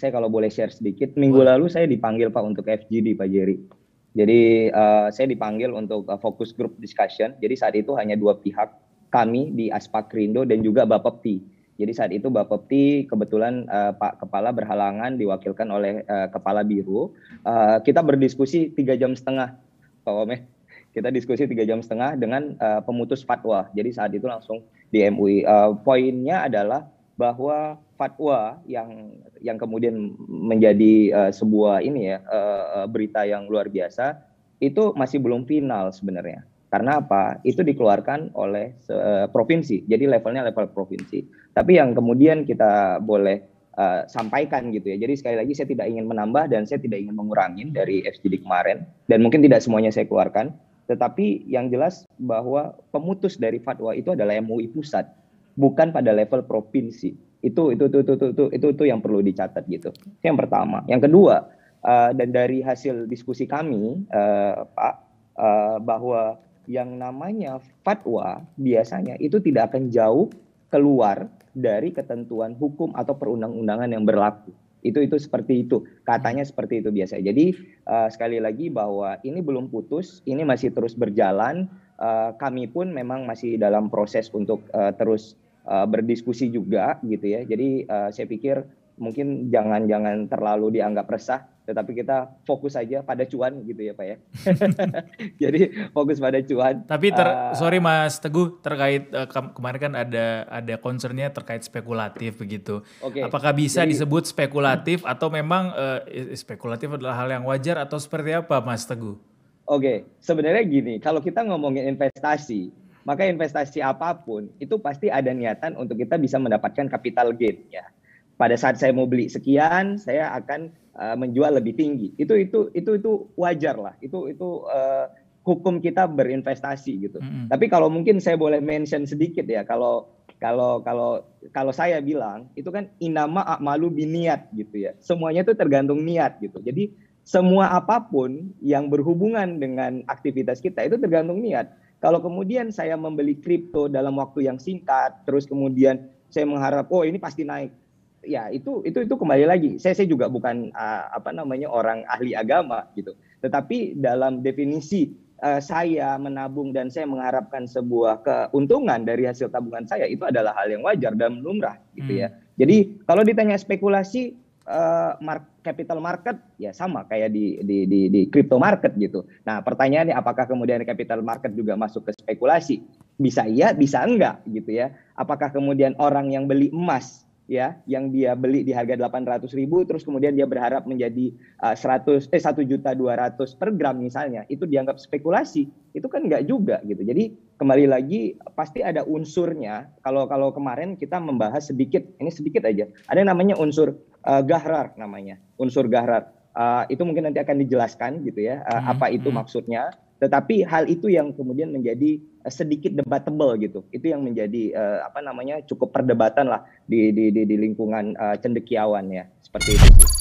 saya kalau boleh share sedikit, minggu lalu saya dipanggil Pak untuk FGD Pak Jerry. Jadi uh, saya dipanggil untuk uh, fokus group discussion. Jadi saat itu hanya dua pihak, kami di Aspak Rindo dan juga Bapepti. Jadi saat itu Bapepti kebetulan uh, Pak Kepala berhalangan diwakilkan oleh uh, Kepala Biru. Uh, kita berdiskusi tiga jam setengah, Pak Omeh. Ya. Kita diskusi tiga jam setengah dengan uh, pemutus fatwa. Jadi saat itu langsung di MUI. Uh, poinnya adalah bahwa fatwa yang yang kemudian menjadi uh, sebuah ini ya uh, berita yang luar biasa itu masih belum final sebenarnya. Karena apa? Itu dikeluarkan oleh uh, provinsi. Jadi levelnya level provinsi. Tapi yang kemudian kita boleh uh, sampaikan gitu ya. Jadi sekali lagi saya tidak ingin menambah dan saya tidak ingin mengurangi dari FGD kemarin dan mungkin tidak semuanya saya keluarkan. Tetapi yang jelas bahwa pemutus dari fatwa itu adalah MUI pusat bukan pada level provinsi. Itu itu itu itu itu itu, itu, itu yang perlu dicatat gitu. Itu yang pertama. Yang kedua, uh, dan dari hasil diskusi kami, uh, Pak, uh, bahwa yang namanya fatwa biasanya itu tidak akan jauh keluar dari ketentuan hukum atau perundang-undangan yang berlaku. Itu itu seperti itu katanya seperti itu biasa. Jadi uh, sekali lagi bahwa ini belum putus, ini masih terus berjalan. Uh, kami pun memang masih dalam proses untuk uh, terus uh, berdiskusi juga gitu ya. Jadi uh, saya pikir mungkin jangan-jangan terlalu dianggap resah, tetapi kita fokus aja pada cuan gitu ya Pak ya. Jadi fokus pada cuan. Tapi ter, uh, sorry Mas Teguh terkait uh, ke kemarin kan ada ada concernnya terkait spekulatif begitu. Okay. Apakah bisa Jadi, disebut spekulatif atau memang uh, spekulatif adalah hal yang wajar atau seperti apa Mas Teguh? Oke, okay. sebenarnya gini, kalau kita ngomongin investasi, maka investasi apapun itu pasti ada niatan untuk kita bisa mendapatkan capital gain ya. Pada saat saya mau beli sekian, saya akan uh, menjual lebih tinggi. Itu itu itu itu wajar lah. Itu itu uh, hukum kita berinvestasi gitu. Mm -hmm. Tapi kalau mungkin saya boleh mention sedikit ya kalau kalau kalau kalau saya bilang itu kan inama akmalu biniat gitu ya. Semuanya itu tergantung niat gitu. Jadi semua apapun yang berhubungan dengan aktivitas kita itu tergantung niat. Kalau kemudian saya membeli kripto dalam waktu yang singkat, terus kemudian saya mengharap oh ini pasti naik. Ya, itu itu itu kembali lagi. Saya saya juga bukan uh, apa namanya orang ahli agama gitu. Tetapi dalam definisi uh, saya menabung dan saya mengharapkan sebuah keuntungan dari hasil tabungan saya itu adalah hal yang wajar dan lumrah gitu ya. hmm. ya. Jadi kalau ditanya spekulasi uh, eh, mark, capital market ya sama kayak di di di di crypto market gitu. Nah, pertanyaannya apakah kemudian capital market juga masuk ke spekulasi? Bisa iya, bisa enggak gitu ya. Apakah kemudian orang yang beli emas ya yang dia beli di harga 800 ribu terus kemudian dia berharap menjadi uh, 100 eh 1 eh, juta 200 per gram misalnya itu dianggap spekulasi itu kan enggak juga gitu jadi kembali lagi pasti ada unsurnya. Kalau kalau kemarin kita membahas sedikit, ini sedikit aja. Ada namanya unsur uh, gahrar namanya, unsur gahrar. Uh, itu mungkin nanti akan dijelaskan gitu ya, uh, hmm, apa itu hmm. maksudnya. Tetapi hal itu yang kemudian menjadi sedikit debatable gitu. Itu yang menjadi uh, apa namanya cukup perdebatan lah di di di, di lingkungan uh, cendekiawan ya, seperti itu.